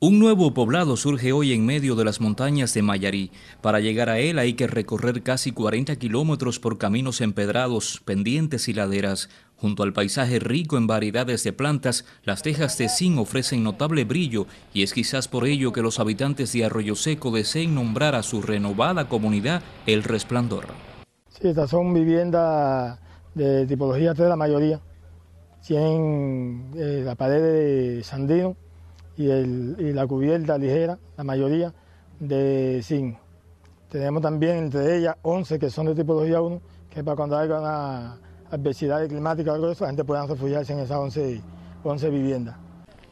Un nuevo poblado surge hoy en medio de las montañas de Mayarí. Para llegar a él hay que recorrer casi 40 kilómetros por caminos empedrados, pendientes y laderas. Junto al paisaje rico en variedades de plantas, las tejas de zinc ofrecen notable brillo y es quizás por ello que los habitantes de Arroyo Seco deseen nombrar a su renovada comunidad El Resplandor. estas son viviendas de tipología 3, la mayoría. Tienen eh, la pared de sandino y, la cubierta ligera, la mayoría de zinc. Tenemos también entre ellas 11 que son de tipología 1, que para cuando haya una adversidad climática o algo de la gente pueda refugiarse en esas 11, 11 viviendas.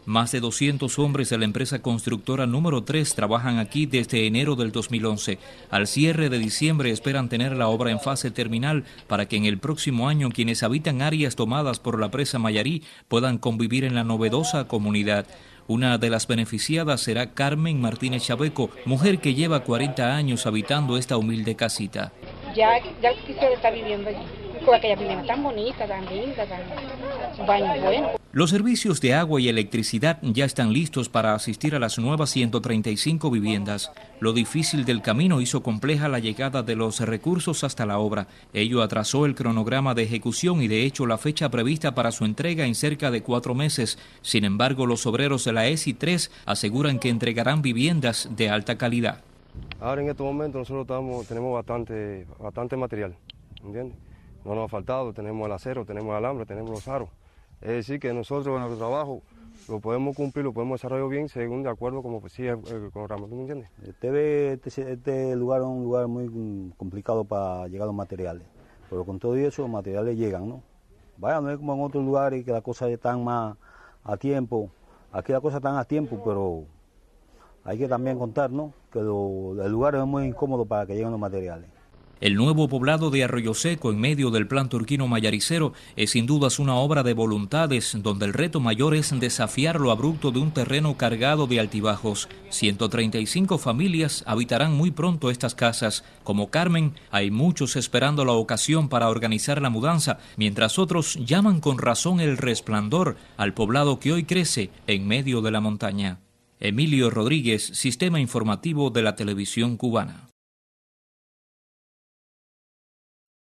Más de 200 hombres de la empresa constructora número 3 trabajan aquí desde enero del 2011. Al cierre de diciembre esperan tener la obra en fase terminal para que en el próximo año quienes habitan áreas tomadas por la presa Mayarí puedan convivir en la novedosa comunidad. Una de las beneficiadas será Carmen Martínez Chaveco, mujer que lleva 40 años habitando esta humilde casita. Ya, ya quisiera estar viviendo allí, con aquella vivienda tan bonita, tan linda, tan baño bueno. Los servicios de agua y electricidad ya están listos para asistir a las nuevas 135 viviendas. Lo difícil del camino hizo compleja la llegada de los recursos hasta la obra. Ello atrasó el cronograma de ejecución y de hecho la fecha prevista para su entrega en cerca de cuatro meses. Sin embargo, los obreros de la e ESI 3 aseguran que entregarán viviendas de alta calidad. Ahora en este momento nosotros tenemos bastante, bastante material, No nos ha faltado, tenemos el acero, tenemos el alambre, tenemos los aros. Es decir, que nosotros en nuestro trabajo lo podemos cumplir, lo podemos desarrollar bien según de acuerdo como pues, sí, eh, con ¿tú me entiendes? Eh, este, lugar es un lugar muy complicado para llegar los materiales, pero con todo eso los materiales llegan, ¿no? Vaya, no es como en otros lugares que las cosas están más a tiempo, aquí las cosas están a tiempo, pero hay que también contar, ¿no? Que el lugar es muy incómodo para que lleguen los materiales. El nuevo poblado de Arroyo Seco en medio del plan turquino mayaricero es sin dudas una obra de voluntades donde el reto mayor es desafiar lo abrupto de un terreno cargado de altibajos. 135 familias habitarán muy pronto estas casas. Como Carmen, hay muchos esperando la ocasión para organizar la mudanza, mientras otros llaman con razón el resplandor al poblado que hoy crece en medio de la montaña. Emilio Rodríguez, Sistema Informativo de la Televisión Cubana.